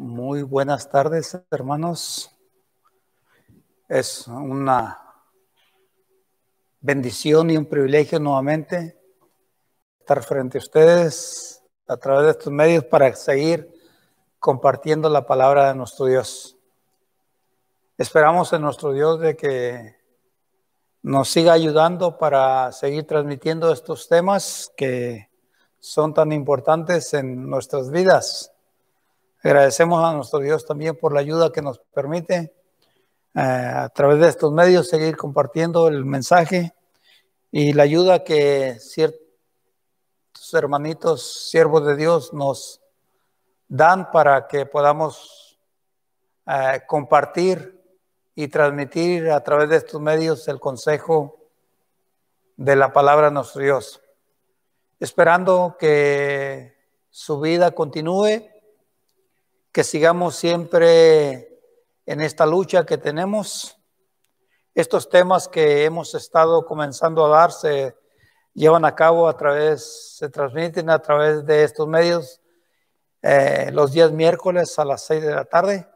Muy buenas tardes, hermanos. Es una bendición y un privilegio nuevamente estar frente a ustedes a través de estos medios para seguir compartiendo la palabra de nuestro Dios. Esperamos en nuestro Dios de que nos siga ayudando para seguir transmitiendo estos temas que son tan importantes en nuestras vidas. Agradecemos a nuestro Dios también por la ayuda que nos permite eh, a través de estos medios seguir compartiendo el mensaje y la ayuda que ciertos hermanitos, siervos de Dios, nos dan para que podamos eh, compartir y transmitir a través de estos medios el consejo de la palabra de nuestro Dios. Esperando que su vida continúe que sigamos siempre en esta lucha que tenemos. Estos temas que hemos estado comenzando a dar se llevan a cabo a través, se transmiten a través de estos medios eh, los días miércoles a las seis de la tarde.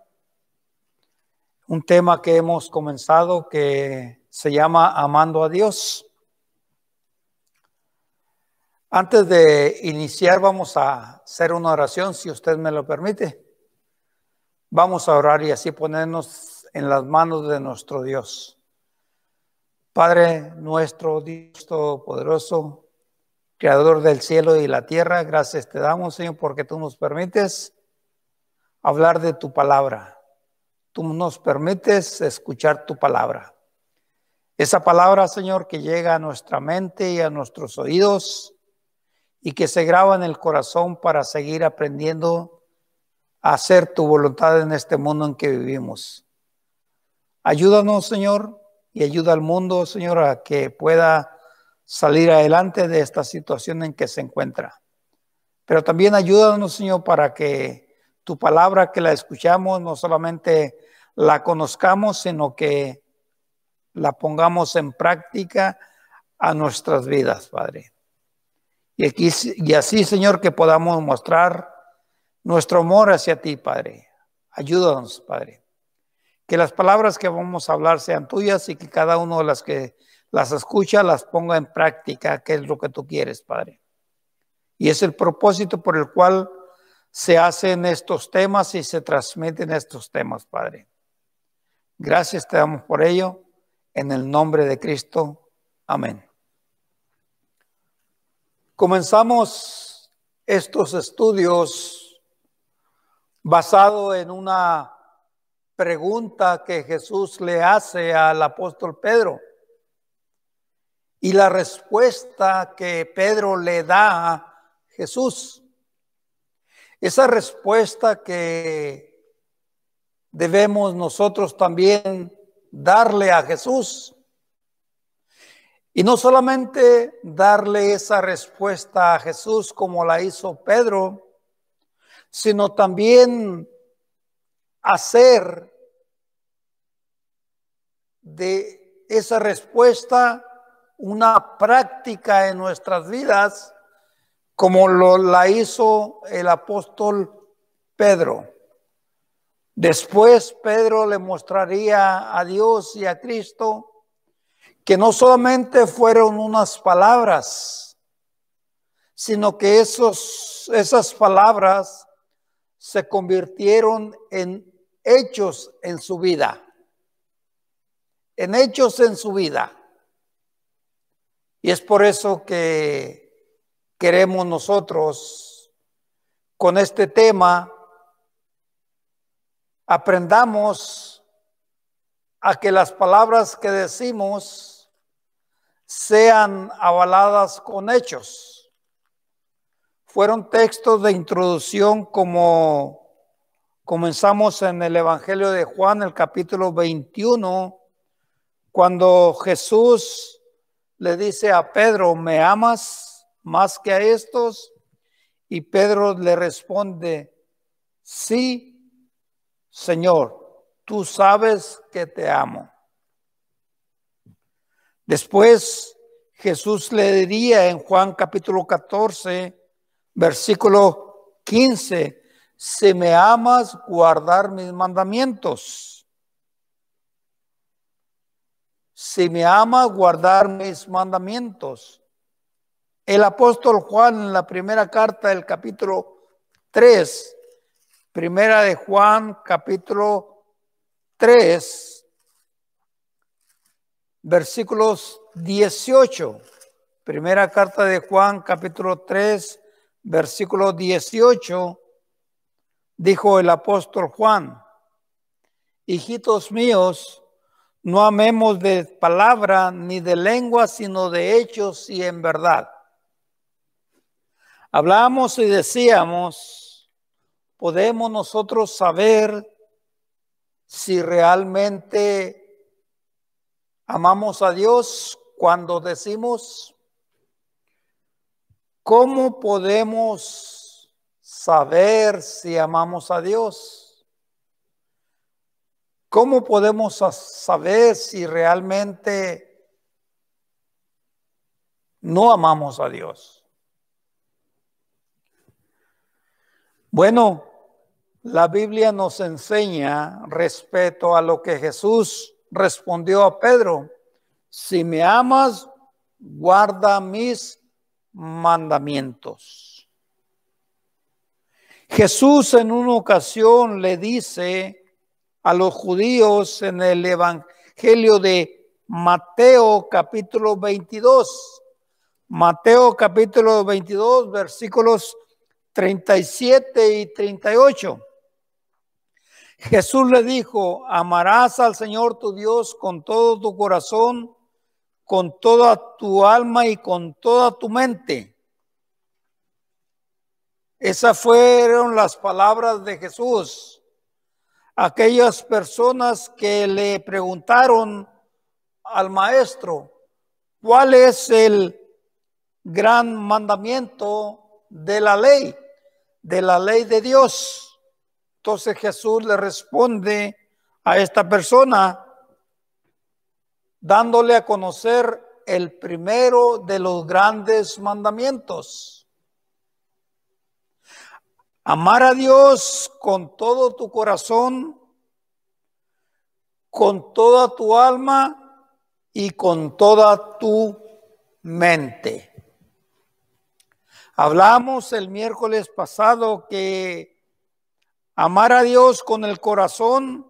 Un tema que hemos comenzado que se llama Amando a Dios. Antes de iniciar, vamos a hacer una oración, si usted me lo permite. Vamos a orar y así ponernos en las manos de nuestro Dios. Padre nuestro, Dios Todopoderoso, Creador del cielo y la tierra, gracias te damos, Señor, porque tú nos permites hablar de tu palabra. Tú nos permites escuchar tu palabra. Esa palabra, Señor, que llega a nuestra mente y a nuestros oídos y que se graba en el corazón para seguir aprendiendo hacer tu voluntad en este mundo en que vivimos. Ayúdanos, Señor, y ayuda al mundo, Señor, a que pueda salir adelante de esta situación en que se encuentra. Pero también ayúdanos, Señor, para que tu palabra que la escuchamos no solamente la conozcamos, sino que la pongamos en práctica a nuestras vidas, Padre. Y, y así, Señor, que podamos mostrar nuestro amor hacia ti, Padre. Ayúdanos, Padre. Que las palabras que vamos a hablar sean tuyas y que cada uno de las que las escucha las ponga en práctica, que es lo que tú quieres, Padre. Y es el propósito por el cual se hacen estos temas y se transmiten estos temas, Padre. Gracias te damos por ello, en el nombre de Cristo. Amén. Comenzamos estos estudios basado en una pregunta que Jesús le hace al apóstol Pedro. Y la respuesta que Pedro le da a Jesús. Esa respuesta que debemos nosotros también darle a Jesús. Y no solamente darle esa respuesta a Jesús como la hizo Pedro, sino también hacer de esa respuesta una práctica en nuestras vidas, como lo, la hizo el apóstol Pedro. Después Pedro le mostraría a Dios y a Cristo que no solamente fueron unas palabras, sino que esos, esas palabras se convirtieron en hechos en su vida. En hechos en su vida. Y es por eso que queremos nosotros con este tema aprendamos a que las palabras que decimos sean avaladas con hechos fueron textos de introducción como comenzamos en el Evangelio de Juan, el capítulo 21, cuando Jesús le dice a Pedro, ¿me amas más que a estos? Y Pedro le responde, sí, Señor, tú sabes que te amo. Después Jesús le diría en Juan capítulo 14, Versículo 15. Si me amas, guardar mis mandamientos. Si me amas, guardar mis mandamientos. El apóstol Juan en la primera carta del capítulo 3, primera de Juan capítulo 3, versículos 18. Primera carta de Juan capítulo 3, versículo 18, dijo el apóstol Juan, hijitos míos, no amemos de palabra ni de lengua, sino de hechos y en verdad. Hablamos y decíamos, podemos nosotros saber si realmente amamos a Dios cuando decimos ¿Cómo podemos saber si amamos a Dios? ¿Cómo podemos saber si realmente no amamos a Dios? Bueno, la Biblia nos enseña respecto a lo que Jesús respondió a Pedro. Si me amas, guarda mis mandamientos. Jesús en una ocasión le dice a los judíos en el Evangelio de Mateo capítulo 22, Mateo capítulo 22 versículos 37 y 38. Jesús le dijo, amarás al Señor tu Dios con todo tu corazón con toda tu alma y con toda tu mente. Esas fueron las palabras de Jesús. Aquellas personas que le preguntaron al maestro, ¿cuál es el gran mandamiento de la ley, de la ley de Dios? Entonces Jesús le responde a esta persona, dándole a conocer el primero de los grandes mandamientos. Amar a Dios con todo tu corazón, con toda tu alma y con toda tu mente. Hablamos el miércoles pasado que amar a Dios con el corazón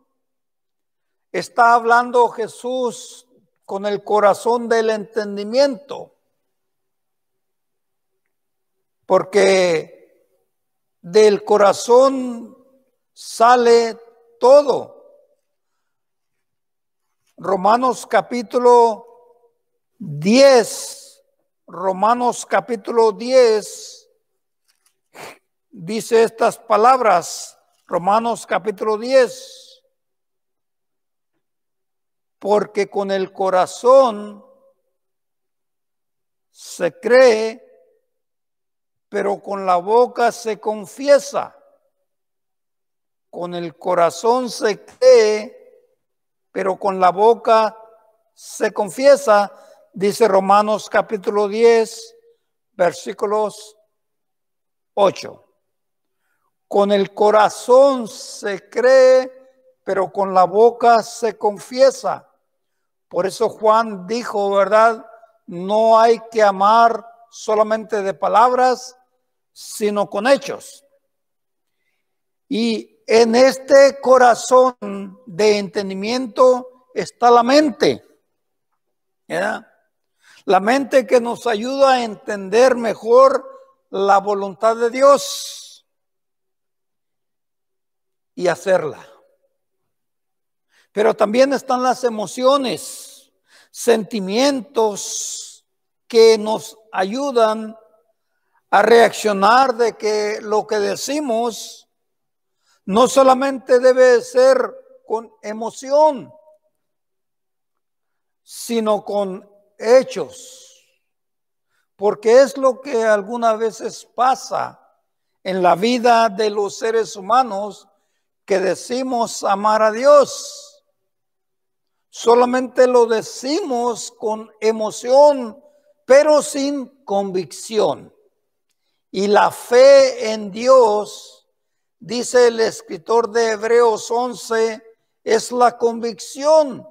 está hablando Jesús con el corazón del entendimiento. Porque del corazón sale todo. Romanos capítulo 10, Romanos capítulo 10, dice estas palabras, Romanos capítulo 10 porque con el corazón se cree, pero con la boca se confiesa. Con el corazón se cree, pero con la boca se confiesa, dice Romanos capítulo 10, versículos 8. Con el corazón se cree, pero con la boca se confiesa. Por eso Juan dijo, ¿verdad? No hay que amar solamente de palabras, sino con hechos. Y en este corazón de entendimiento está la mente. La mente que nos ayuda a entender mejor la voluntad de Dios y hacerla. Pero también están las emociones, sentimientos que nos ayudan a reaccionar de que lo que decimos no solamente debe ser con emoción, sino con hechos. Porque es lo que algunas veces pasa en la vida de los seres humanos que decimos amar a Dios, Solamente lo decimos con emoción, pero sin convicción. Y la fe en Dios, dice el escritor de Hebreos 11, es la convicción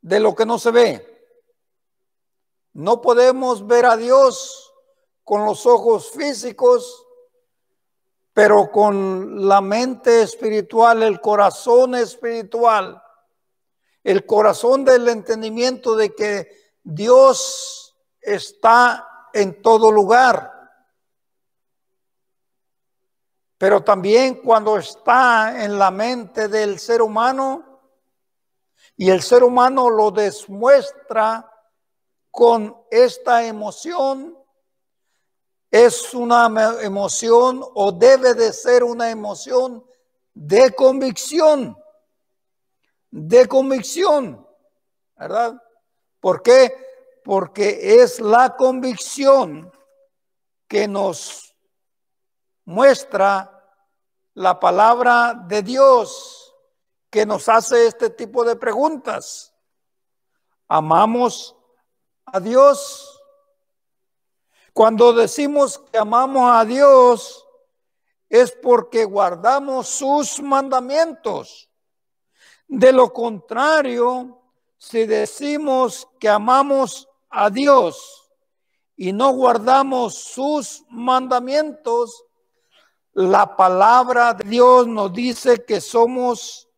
de lo que no se ve. No podemos ver a Dios con los ojos físicos, pero con la mente espiritual, el corazón espiritual el corazón del entendimiento de que Dios está en todo lugar. Pero también cuando está en la mente del ser humano y el ser humano lo demuestra con esta emoción, es una emoción o debe de ser una emoción de convicción de convicción, ¿verdad? ¿Por qué? Porque es la convicción que nos muestra la palabra de Dios que nos hace este tipo de preguntas. ¿Amamos a Dios? Cuando decimos que amamos a Dios es porque guardamos sus mandamientos. De lo contrario, si decimos que amamos a Dios y no guardamos sus mandamientos, la palabra de Dios nos dice que somos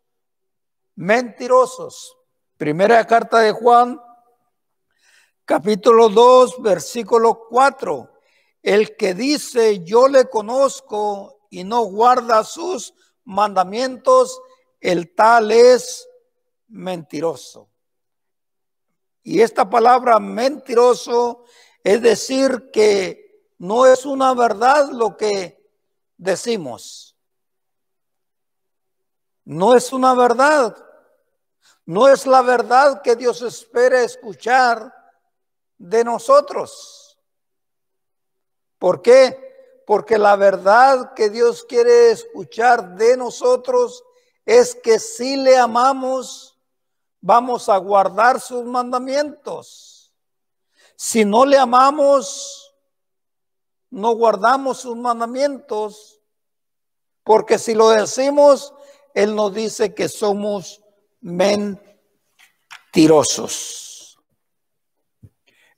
mentirosos. Primera carta de Juan, capítulo 2, versículo 4. El que dice yo le conozco y no guarda sus mandamientos, el tal es mentiroso. Y esta palabra mentiroso es decir que no es una verdad lo que decimos. No es una verdad. No es la verdad que Dios espera escuchar de nosotros. ¿Por qué? Porque la verdad que Dios quiere escuchar de nosotros es que si le amamos, vamos a guardar sus mandamientos. Si no le amamos, no guardamos sus mandamientos, porque si lo decimos, Él nos dice que somos mentirosos.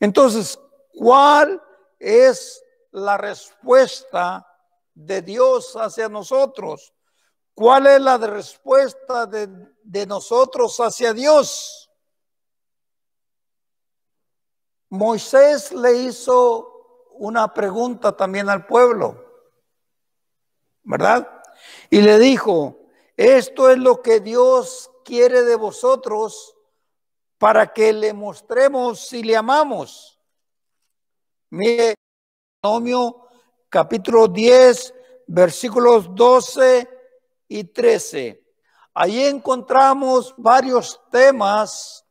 Entonces, ¿cuál es la respuesta de Dios hacia nosotros? ¿Cuál es la respuesta de, nosotros hacia Dios? Moisés le hizo una pregunta también al pueblo, ¿verdad? Y le dijo, esto es lo que Dios quiere de vosotros para que le mostremos si le amamos. Mire, capítulo 10, versículos 12 y 13. ahí encontramos varios temas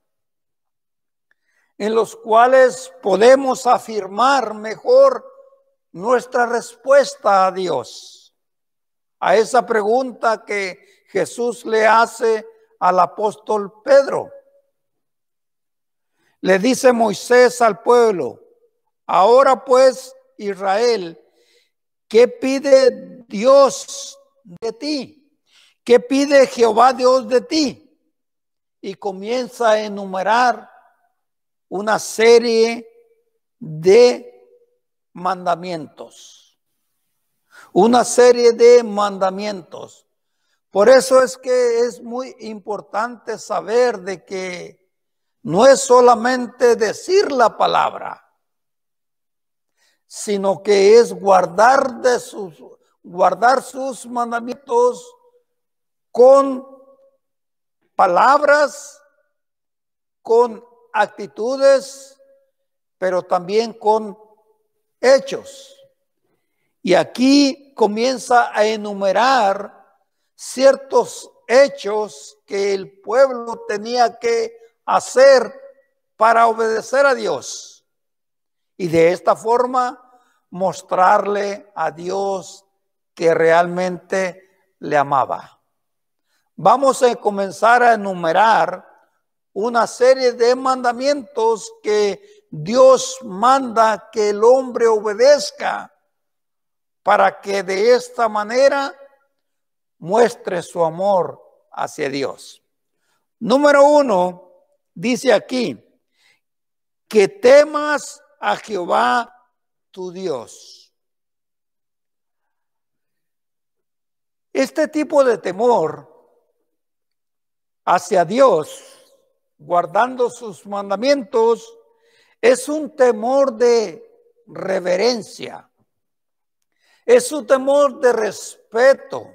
en los cuales podemos afirmar mejor nuestra respuesta a Dios, a esa pregunta que Jesús le hace al apóstol Pedro. Le dice Moisés al pueblo, ahora pues Israel, ¿qué pide Dios de ti? ¿Qué pide Jehová Dios de ti? Y comienza a enumerar una serie de mandamientos. Una serie de mandamientos. Por eso es que es muy importante saber de que no es solamente decir la palabra, sino que es guardar de sus guardar sus mandamientos con palabras, con actitudes, pero también con hechos. Y aquí comienza a enumerar ciertos hechos que el pueblo tenía que hacer para obedecer a Dios. Y de esta forma mostrarle a Dios que realmente le amaba vamos a comenzar a enumerar una serie de mandamientos que Dios manda que el hombre obedezca para que de esta manera muestre su amor hacia Dios. Número uno, dice aquí, que temas a Jehová tu Dios. Este tipo de temor hacia Dios, guardando sus mandamientos, es un temor de reverencia, es un temor de respeto,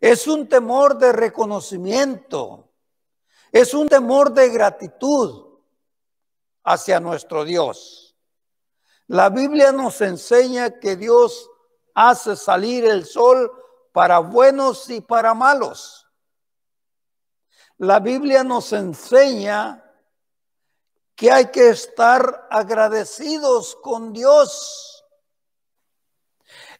es un temor de reconocimiento, es un temor de gratitud hacia nuestro Dios. La Biblia nos enseña que Dios hace salir el sol para buenos y para malos la Biblia nos enseña que hay que estar agradecidos con Dios.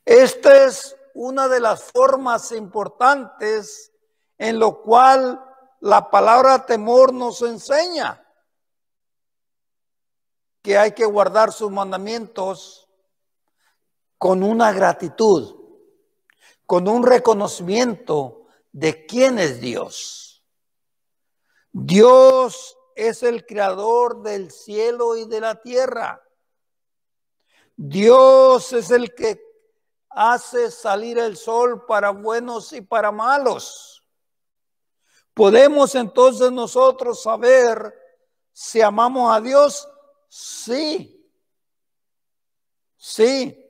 Esta es una de las formas importantes en lo cual la palabra temor nos enseña que hay que guardar sus mandamientos con una gratitud, con un reconocimiento de quién es Dios. Dios es el creador del cielo y de la tierra. Dios es el que hace salir el sol para buenos y para malos. ¿Podemos entonces nosotros saber si amamos a Dios? Sí. Sí.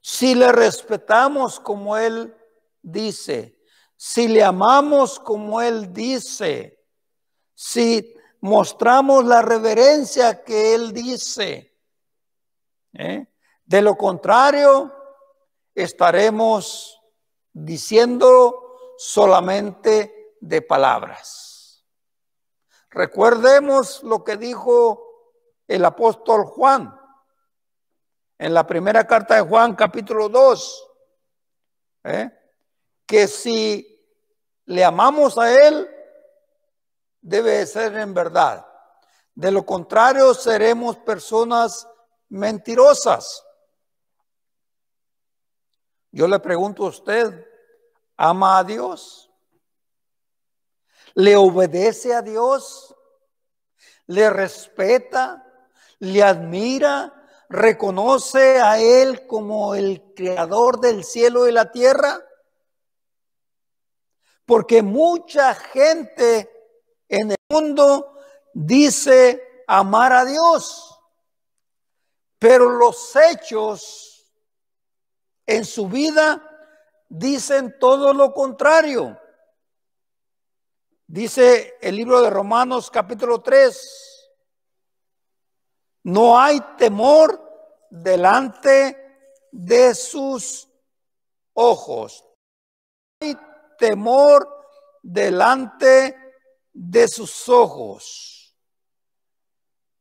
Si le respetamos como Él dice. Si le amamos como Él dice si mostramos la reverencia que Él dice. ¿eh? De lo contrario, estaremos diciendo solamente de palabras. Recordemos lo que dijo el apóstol Juan en la primera carta de Juan capítulo 2, ¿eh? que si le amamos a Él, debe ser en verdad. De lo contrario, seremos personas mentirosas. Yo le pregunto a usted, ¿ama a Dios? ¿Le obedece a Dios? ¿Le respeta? ¿Le admira? ¿Reconoce a Él como el creador del cielo y la tierra? Porque mucha gente en el mundo dice amar a Dios, pero los hechos en su vida dicen todo lo contrario. Dice el libro de Romanos capítulo 3, no hay temor delante de sus ojos. hay temor delante de sus ojos.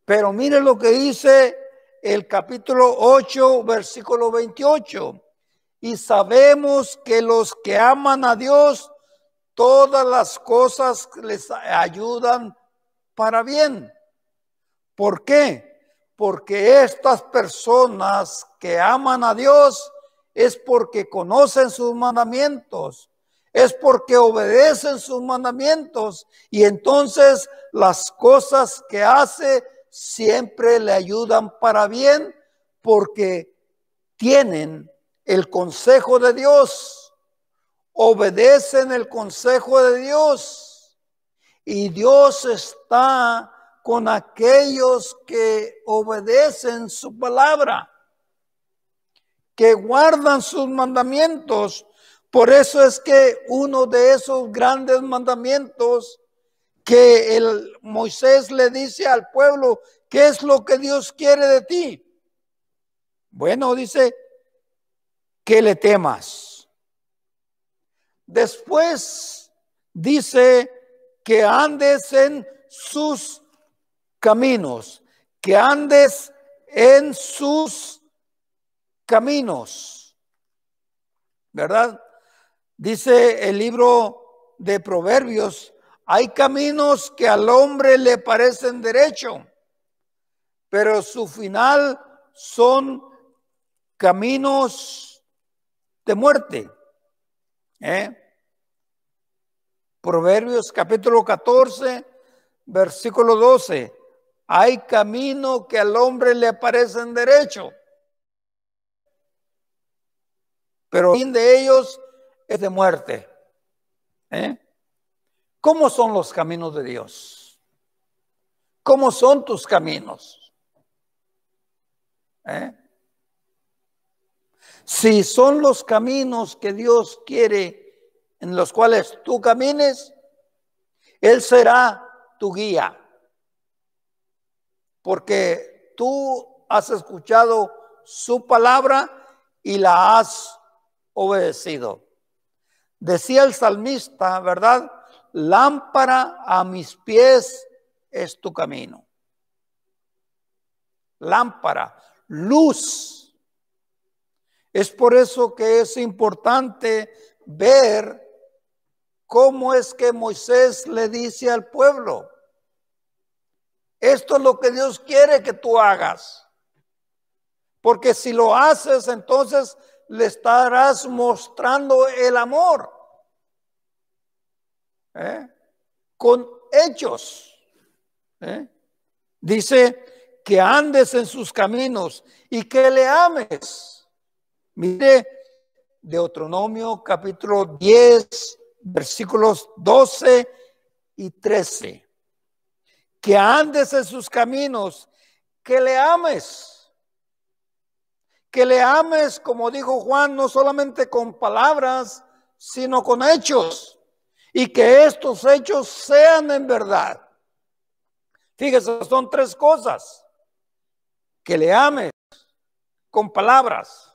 Pero mire lo que dice el capítulo 8, versículo 28. Y sabemos que los que aman a Dios, todas las cosas les ayudan para bien. ¿Por qué? Porque estas personas que aman a Dios es porque conocen sus mandamientos es porque obedecen sus mandamientos y entonces las cosas que hace siempre le ayudan para bien porque tienen el consejo de Dios, obedecen el consejo de Dios y Dios está con aquellos que obedecen su palabra, que guardan sus mandamientos por eso es que uno de esos grandes mandamientos que el Moisés le dice al pueblo, ¿qué es lo que Dios quiere de ti? Bueno, dice, que le temas. Después dice que andes en sus caminos, que andes en sus caminos, ¿verdad? Dice el libro de Proverbios, hay caminos que al hombre le parecen derecho, pero su final son caminos de muerte. ¿Eh? Proverbios capítulo 14, versículo 12. Hay camino que al hombre le parecen derecho, pero el fin de ellos es de muerte. ¿Eh? ¿Cómo son los caminos de Dios? ¿Cómo son tus caminos? ¿Eh? Si son los caminos que Dios quiere en los cuales tú camines, Él será tu guía. Porque tú has escuchado su palabra y la has obedecido. Decía el salmista, ¿verdad? Lámpara a mis pies es tu camino. Lámpara, luz. Es por eso que es importante ver cómo es que Moisés le dice al pueblo, esto es lo que Dios quiere que tú hagas. Porque si lo haces, entonces le estarás mostrando el amor. ¿eh? Con hechos. ¿eh? Dice que andes en sus caminos y que le ames. Mire, Deuteronomio capítulo 10, versículos 12 y 13. Que andes en sus caminos, que le ames que le ames, como dijo Juan, no solamente con palabras, sino con hechos, y que estos hechos sean en verdad. Fíjese, son tres cosas. Que le ames con palabras,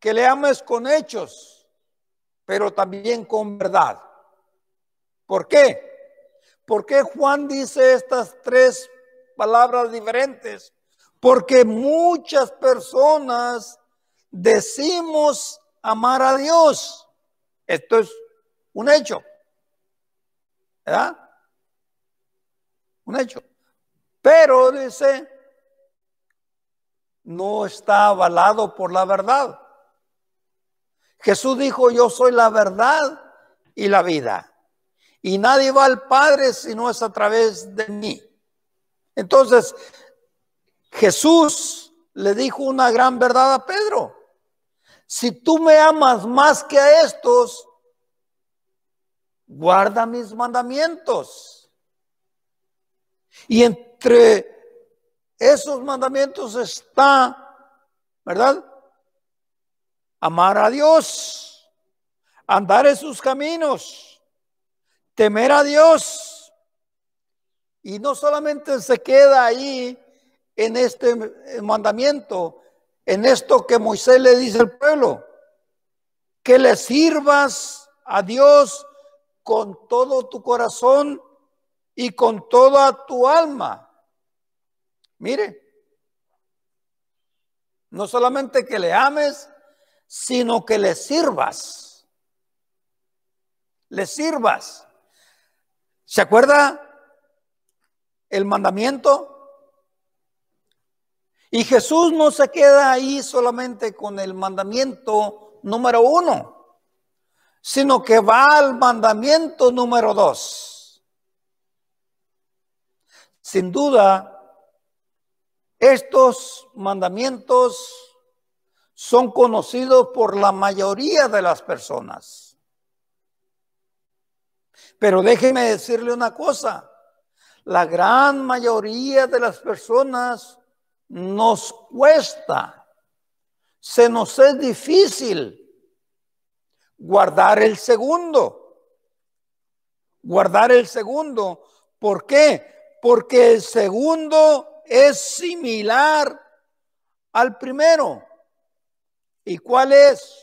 que le ames con hechos, pero también con verdad. ¿Por qué? ¿Por qué Juan dice estas tres palabras diferentes? Porque muchas personas decimos amar a Dios. Esto es un hecho. ¿Verdad? Un hecho. Pero dice, no está avalado por la verdad. Jesús dijo, yo soy la verdad y la vida. Y nadie va al Padre si no es a través de mí. Entonces, Jesús le dijo una gran verdad a Pedro. Si tú me amas más que a estos, guarda mis mandamientos. Y entre esos mandamientos está, ¿verdad? Amar a Dios, andar en sus caminos, temer a Dios. Y no solamente se queda ahí en este mandamiento, en esto que Moisés le dice al pueblo, que le sirvas a Dios con todo tu corazón y con toda tu alma. Mire, no solamente que le ames, sino que le sirvas. Le sirvas. ¿Se acuerda el mandamiento? Y Jesús no se queda ahí solamente con el mandamiento número uno, sino que va al mandamiento número dos. Sin duda, estos mandamientos son conocidos por la mayoría de las personas. Pero déjeme decirle una cosa, la gran mayoría de las personas nos cuesta, se nos es difícil guardar el segundo. Guardar el segundo, ¿por qué? Porque el segundo es similar al primero. ¿Y cuál es?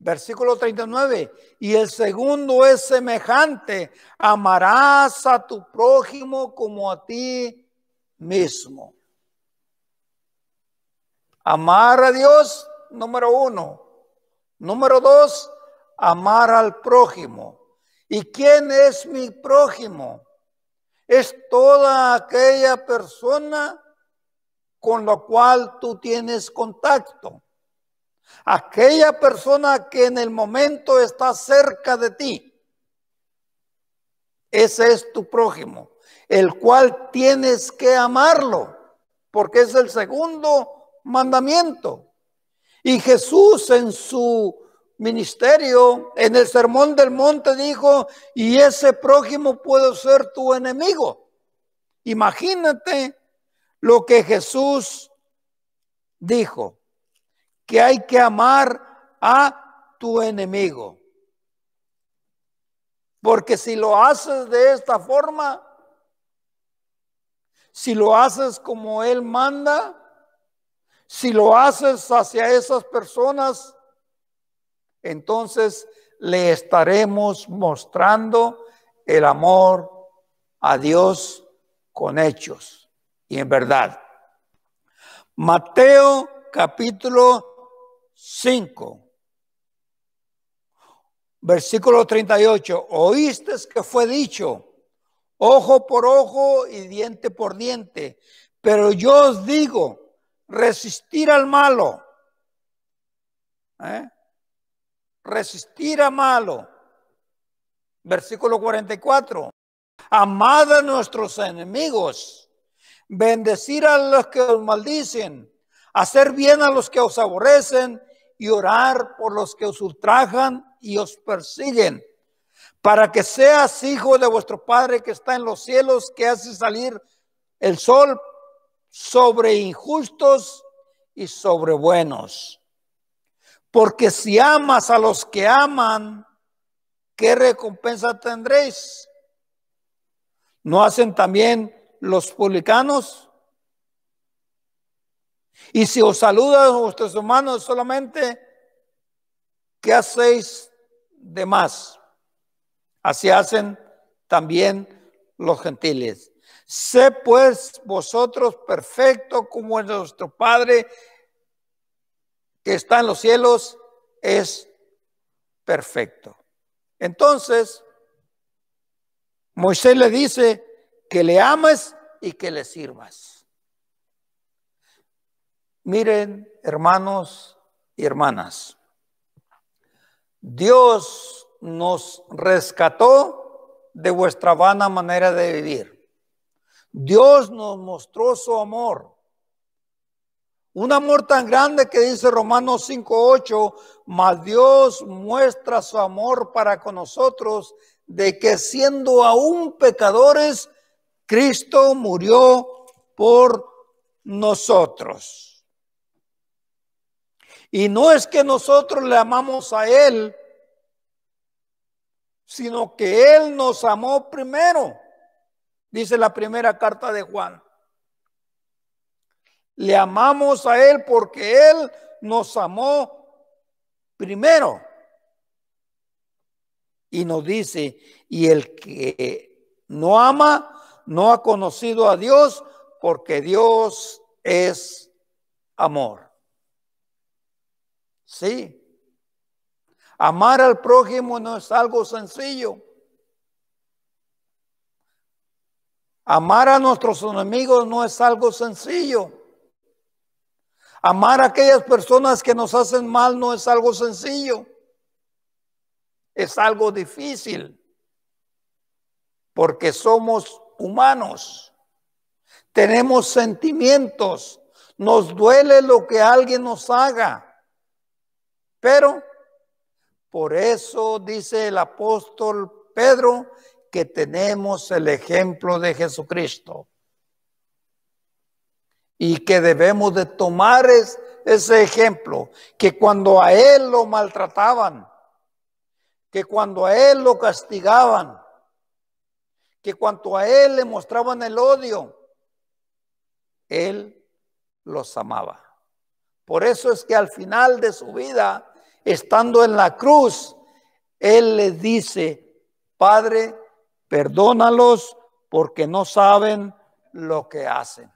Versículo 39. Y el segundo es semejante. Amarás a tu prójimo como a ti mismo. Amar a Dios, número uno. Número dos, amar al prójimo. ¿Y quién es mi prójimo? Es toda aquella persona con la cual tú tienes contacto. Aquella persona que en el momento está cerca de ti. Ese es tu prójimo el cual tienes que amarlo, porque es el segundo mandamiento. Y Jesús en su ministerio, en el sermón del monte, dijo, y ese prójimo puede ser tu enemigo. Imagínate lo que Jesús dijo, que hay que amar a tu enemigo. Porque si lo haces de esta forma, si lo haces como Él manda, si lo haces hacia esas personas, entonces le estaremos mostrando el amor a Dios con hechos y en verdad. Mateo capítulo 5, versículo 38. Oíste que fue dicho ojo por ojo y diente por diente. Pero yo os digo, resistir al malo. ¿eh? Resistir al malo. Versículo 44. Amad a nuestros enemigos. Bendecir a los que os maldicen. Hacer bien a los que os aborrecen y orar por los que os ultrajan y os persiguen para que seas hijo de vuestro Padre que está en los cielos, que hace salir el sol sobre injustos y sobre buenos. Porque si amas a los que aman, ¿qué recompensa tendréis? ¿No hacen también los publicanos? Y si os saludan vuestros hermanos solamente, ¿qué hacéis de más? Así hacen también los gentiles. Sé pues vosotros perfecto como es nuestro Padre que está en los cielos es perfecto. Entonces, Moisés le dice que le ames y que le sirvas. Miren, hermanos y hermanas, Dios nos rescató de vuestra vana manera de vivir. Dios nos mostró su amor. Un amor tan grande que dice Romanos 5:8, mas Dios muestra su amor para con nosotros de que siendo aún pecadores, Cristo murió por nosotros. Y no es que nosotros le amamos a Él, sino que Él nos amó primero, dice la primera carta de Juan. Le amamos a Él porque Él nos amó primero. Y nos dice, y el que no ama, no ha conocido a Dios, porque Dios es amor. Sí, Amar al prójimo no es algo sencillo. Amar a nuestros enemigos no es algo sencillo. Amar a aquellas personas que nos hacen mal no es algo sencillo. Es algo difícil. Porque somos humanos. Tenemos sentimientos. Nos duele lo que alguien nos haga. Pero por eso dice el apóstol Pedro que tenemos el ejemplo de Jesucristo y que debemos de tomar ese ejemplo, que cuando a él lo maltrataban, que cuando a él lo castigaban, que cuando a él le mostraban el odio, él los amaba. Por eso es que al final de su vida, estando en la cruz, Él le dice, Padre, perdónalos porque no saben lo que hacen.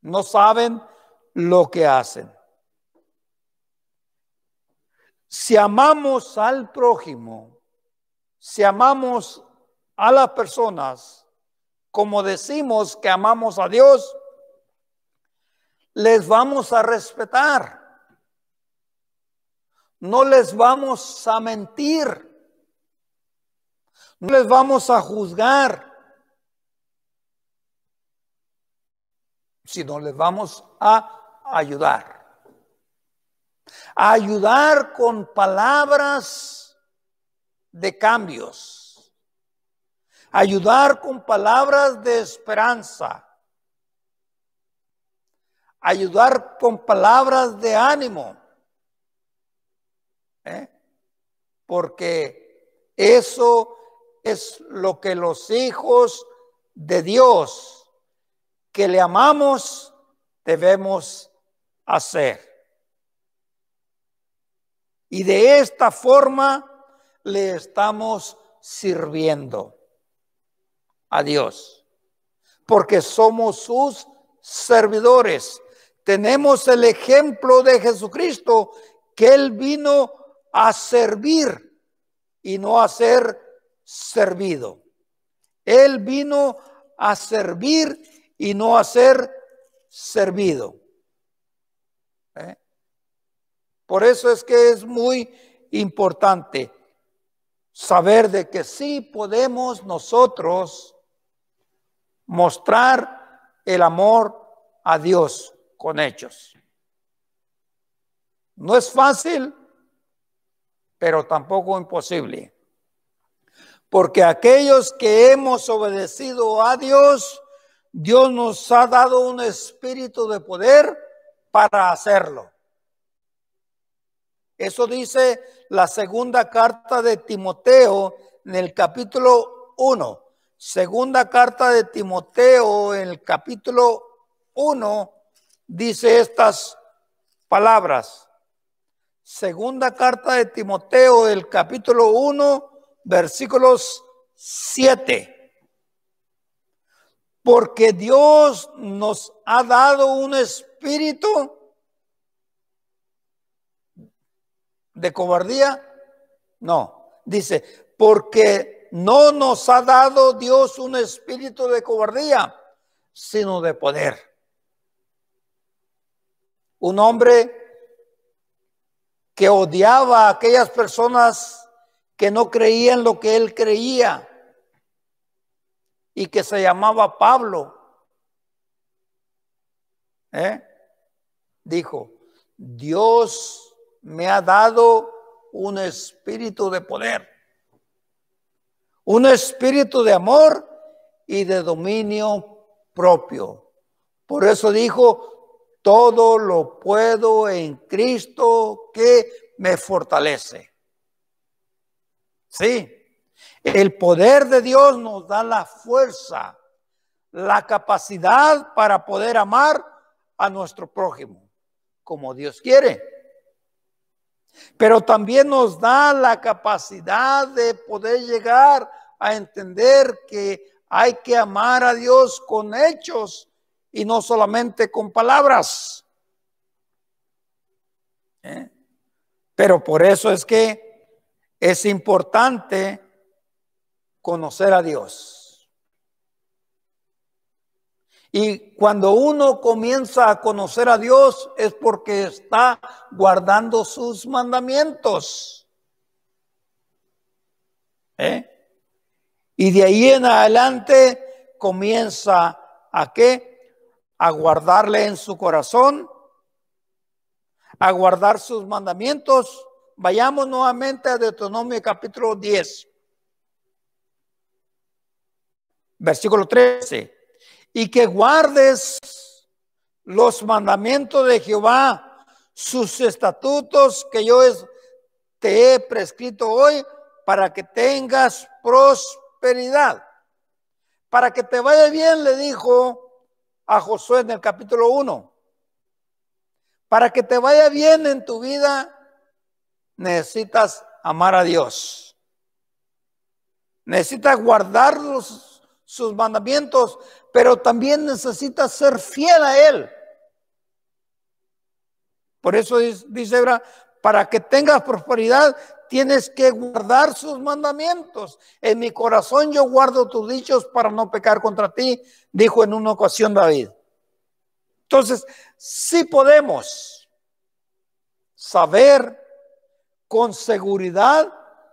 No saben lo que hacen. Si amamos al prójimo, si amamos a las personas como decimos que amamos a Dios, les vamos a respetar. No les vamos a mentir. No les vamos a juzgar. Sino les vamos a ayudar. A ayudar con palabras de cambios. Ayudar con palabras de esperanza ayudar con palabras de ánimo, ¿eh? Porque eso es lo que los hijos de Dios que le amamos debemos hacer. Y de esta forma le estamos sirviendo a Dios, porque somos sus servidores. Tenemos el ejemplo de Jesucristo, que Él vino a servir y no a ser servido. Él vino a servir y no a ser servido. ¿Eh? Por eso es que es muy importante saber de que sí podemos nosotros mostrar el amor a Dios con hechos. No es fácil, pero tampoco imposible. Porque aquellos que hemos obedecido a Dios, Dios nos ha dado un espíritu de poder para hacerlo. Eso dice la segunda carta de Timoteo en el capítulo 1. Segunda carta de Timoteo en el capítulo 1 dice estas palabras. Segunda carta de Timoteo, el capítulo 1, versículos 7. Porque Dios nos ha dado un espíritu de cobardía. No, dice, porque no nos ha dado Dios un espíritu de cobardía, sino de poder. Un hombre que odiaba a aquellas personas que no creían lo que él creía y que se llamaba Pablo. ¿eh? Dijo, Dios me ha dado un espíritu de poder, un espíritu de amor y de dominio propio. Por eso dijo, todo lo puedo en Cristo que me fortalece. Sí, el poder de Dios nos da la fuerza, la capacidad para poder amar a nuestro prójimo como Dios quiere. Pero también nos da la capacidad de poder llegar a entender que hay que amar a Dios con hechos y no solamente con palabras. ¿Eh? Pero por eso es que es importante conocer a Dios. Y cuando uno comienza a conocer a Dios es porque está guardando sus mandamientos. ¿Eh? Y de ahí en adelante comienza a qué? a guardarle en su corazón, a guardar sus mandamientos. Vayamos nuevamente a Deuteronomio capítulo 10, versículo 13. Y que guardes los mandamientos de Jehová, sus estatutos que yo te he prescrito hoy para que tengas prosperidad. Para que te vaya bien, le dijo a Josué en el capítulo 1. Para que te vaya bien en tu vida, necesitas amar a Dios. Necesitas guardar sus mandamientos, pero también necesitas ser fiel a Él. Por eso dice, dice para que tengas prosperidad, tienes que guardar sus mandamientos. En mi corazón yo guardo tus dichos para no pecar contra ti, dijo en una ocasión David. Entonces, sí podemos saber con seguridad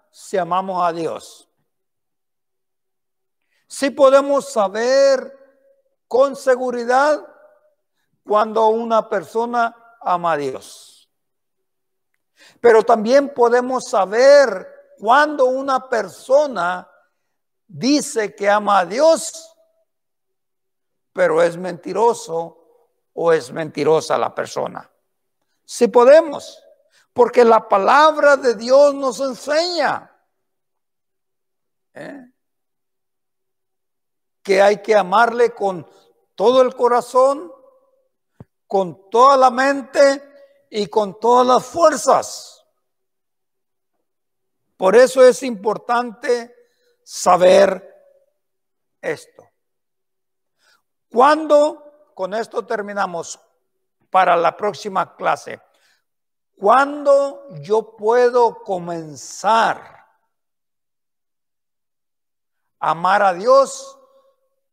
si amamos a Dios. Si sí podemos saber con seguridad cuando una persona ama a Dios. Pero también podemos saber cuando una persona dice que ama a Dios, pero es mentiroso o es mentirosa la persona. Si podemos, porque la palabra de Dios nos enseña ¿eh? que hay que amarle con todo el corazón, con toda la mente y con todas las fuerzas. Por eso es importante saber esto. Cuando. con esto terminamos para la próxima clase, Cuando yo puedo comenzar a amar a Dios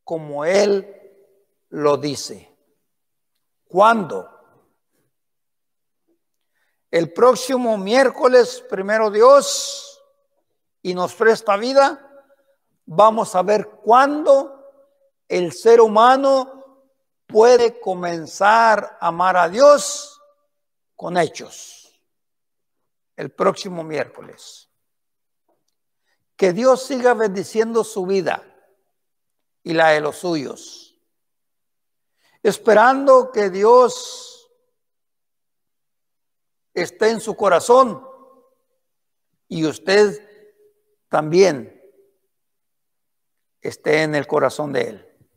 como Él lo dice? ¿Cuándo? el próximo miércoles, primero Dios, y nos presta vida, vamos a ver cuándo el ser humano puede comenzar a amar a Dios con hechos. El próximo miércoles. Que Dios siga bendiciendo su vida y la de los suyos. Esperando que Dios esté en su corazón y usted también esté en el corazón de Él.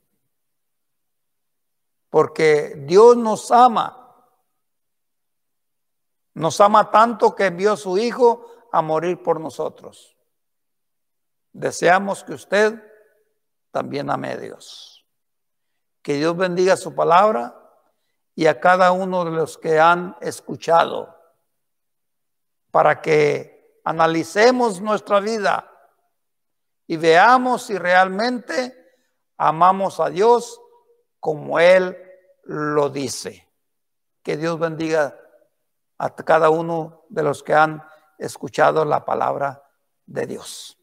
Porque Dios nos ama. Nos ama tanto que envió a su Hijo a morir por nosotros. Deseamos que usted también ame a Dios. Que Dios bendiga su palabra y a cada uno de los que han escuchado para que analicemos nuestra vida y veamos si realmente amamos a Dios como Él lo dice. Que Dios bendiga a cada uno de los que han escuchado la palabra de Dios.